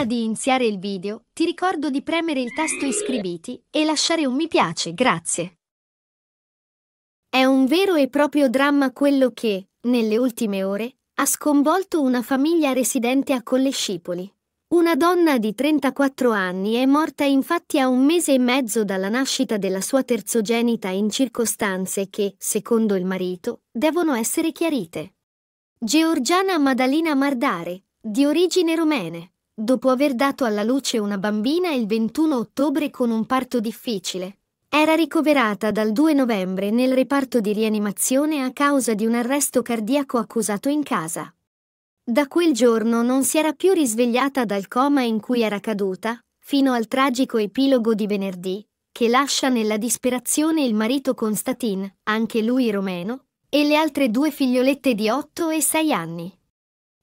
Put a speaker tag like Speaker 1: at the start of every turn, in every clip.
Speaker 1: Prima di iniziare il video, ti ricordo di premere il tasto iscriviti e lasciare un mi piace, grazie. È un vero e proprio dramma quello che, nelle ultime ore, ha sconvolto una famiglia residente a Collescipoli. Una donna di 34 anni è morta infatti a un mese e mezzo dalla nascita della sua terzogenita in circostanze che, secondo il marito, devono essere chiarite. Georgiana Madalina Mardare, di origine romene, dopo aver dato alla luce una bambina il 21 ottobre con un parto difficile. Era ricoverata dal 2 novembre nel reparto di rianimazione a causa di un arresto cardiaco accusato in casa. Da quel giorno non si era più risvegliata dal coma in cui era caduta, fino al tragico epilogo di venerdì, che lascia nella disperazione il marito Constantin, anche lui romeno, e le altre due figliolette di 8 e 6 anni.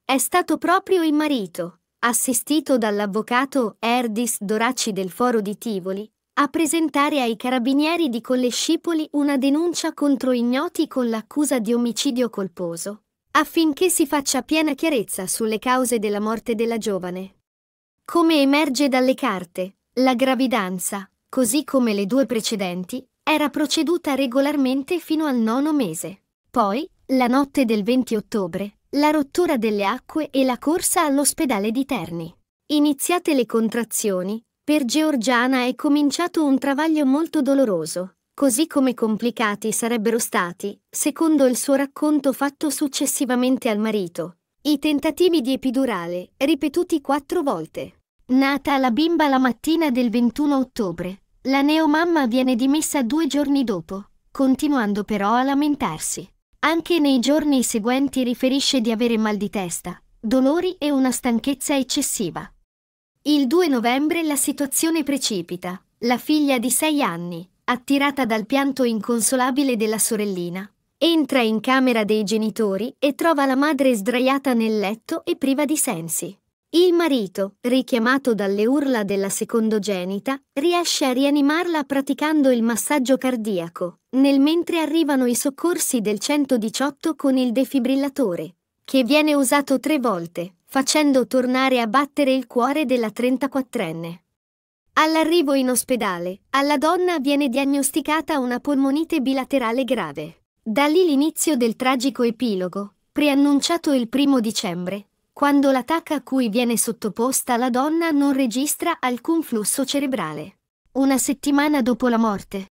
Speaker 1: È stato proprio il marito, assistito dall'avvocato Erdis Doraci del Foro di Tivoli, a presentare ai carabinieri di Collescipoli una denuncia contro ignoti con l'accusa di omicidio colposo, affinché si faccia piena chiarezza sulle cause della morte della giovane. Come emerge dalle carte, la gravidanza, così come le due precedenti, era proceduta regolarmente fino al nono mese. Poi, la notte del 20 ottobre, la rottura delle acque e la corsa all'ospedale di Terni. Iniziate le contrazioni, per Georgiana è cominciato un travaglio molto doloroso, così come complicati sarebbero stati, secondo il suo racconto fatto successivamente al marito, i tentativi di epidurale, ripetuti quattro volte. Nata la bimba la mattina del 21 ottobre, la neomamma viene dimessa due giorni dopo, continuando però a lamentarsi. Anche nei giorni seguenti riferisce di avere mal di testa, dolori e una stanchezza eccessiva. Il 2 novembre la situazione precipita. La figlia di 6 anni, attirata dal pianto inconsolabile della sorellina, entra in camera dei genitori e trova la madre sdraiata nel letto e priva di sensi. Il marito, richiamato dalle urla della secondogenita, riesce a rianimarla praticando il massaggio cardiaco, nel mentre arrivano i soccorsi del 118 con il defibrillatore, che viene usato tre volte, facendo tornare a battere il cuore della 34enne. All'arrivo in ospedale, alla donna viene diagnosticata una polmonite bilaterale grave. Da lì l'inizio del tragico epilogo, preannunciato il primo dicembre, quando l'attacca a cui viene sottoposta la donna non registra alcun flusso cerebrale. Una settimana dopo la morte,